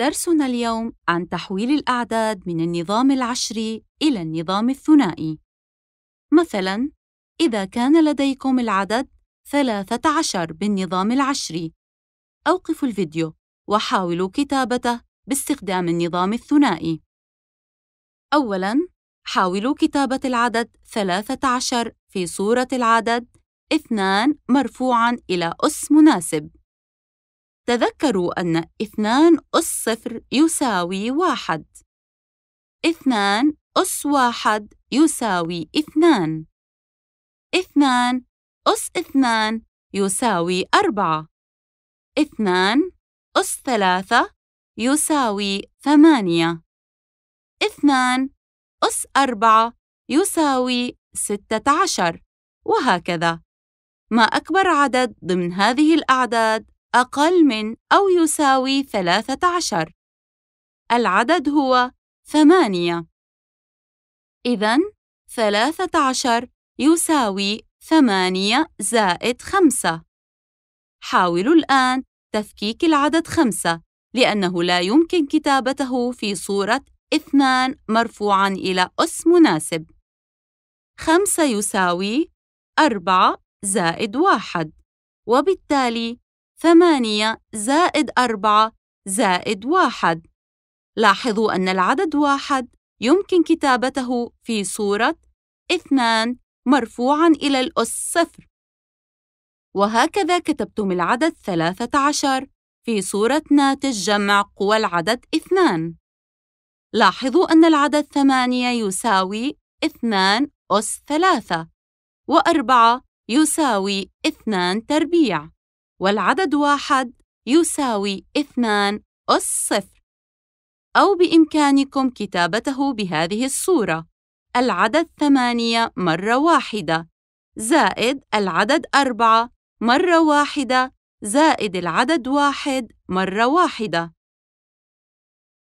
درسنا اليوم عن تحويل الأعداد من النظام العشري إلى النظام الثنائي. مثلاً، إذا كان لديكم العدد 13 بالنظام العشري، أوقفوا الفيديو وحاولوا كتابته باستخدام النظام الثنائي. أولاً، حاولوا كتابة العدد 13 في صورة العدد 2 مرفوعاً إلى أس مناسب. تذكروا أن اثنان أس صفر يساوي واحد اثنان أس واحد يساوي اثنان اثنان أس اثنان يساوي أربعة اثنان أس ثلاثة يساوي ثمانية اثنان أس أربعة يساوي ستة عشر وهكذا ما أكبر عدد ضمن هذه الأعداد أقل من أو يساوي ثلاثة عشر العدد هو ثمانية إذا ثلاثة عشر يساوي ثمانية زائد خمسة حاولوا الآن تفكيك العدد خمسة لأنه لا يمكن كتابته في صورة اثنان مرفوعاً إلى أس مناسب خمسة يساوي أربعة زائد واحد وبالتالي ثمانية زائد أربعة زائد واحد لاحظوا أن العدد واحد يمكن كتابته في صورة اثنان مرفوعاً إلى الأس صفر وهكذا كتبتم العدد ثلاثة عشر في صورة ناتج جمع قوى العدد اثنان لاحظوا أن العدد ثمانية يساوي اثنان أس ثلاثة وأربعة يساوي اثنان تربيع والعدد واحد يساوي اثنان أس صفر أو بإمكانكم كتابته بهذه الصورة العدد ثمانية مرة واحدة زائد العدد أربعة مرة واحدة زائد العدد واحد مرة واحدة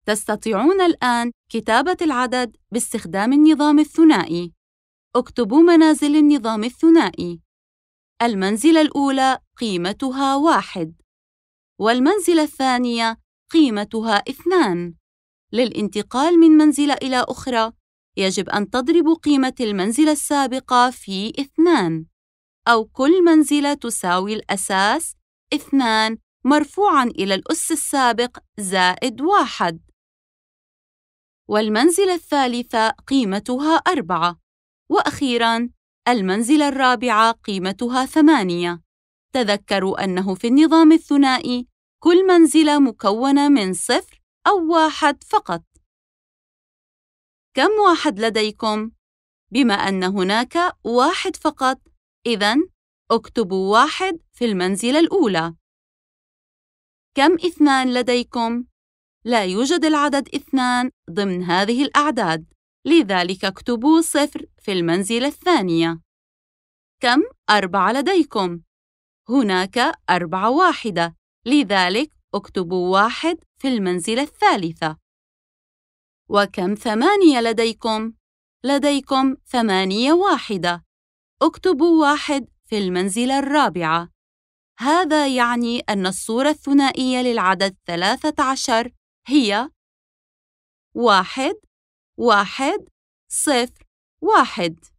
تستطيعون الآن كتابة العدد باستخدام النظام الثنائي. اكتبوا منازل النظام الثنائي. المنزلة الأولى قيمتها واحد، والمنزلة الثانية قيمتها اثنان. للانتقال من منزلة إلى أخرى، يجب أن تضرب قيمة المنزلة السابقة في اثنان، أو كل منزلة تساوي الأساس اثنان مرفوعًا إلى الأس السابق زائد واحد. والمنزلة الثالثة قيمتها أربعة، وأخيرًا المنزلة الرابعة قيمتها ثمانية تذكروا أنه في النظام الثنائي كل منزلة مكونة من صفر أو واحد فقط كم واحد لديكم؟ بما أن هناك واحد فقط إذا اكتبوا واحد في المنزلة الأولى كم اثنان لديكم؟ لا يوجد العدد اثنان ضمن هذه الأعداد لذلك اكتبوا صفر في المنزلة الثانية. كم أربعة لديكم؟ هناك أربعة واحدة، لذلك اكتبوا واحد في المنزلة الثالثة. وكم ثمانية لديكم؟ لديكم ثمانية واحدة، اكتبوا واحد في المنزلة الرابعة. هذا يعني أن الصورة الثنائية للعدد 13 هي واحد واحد صفر واحد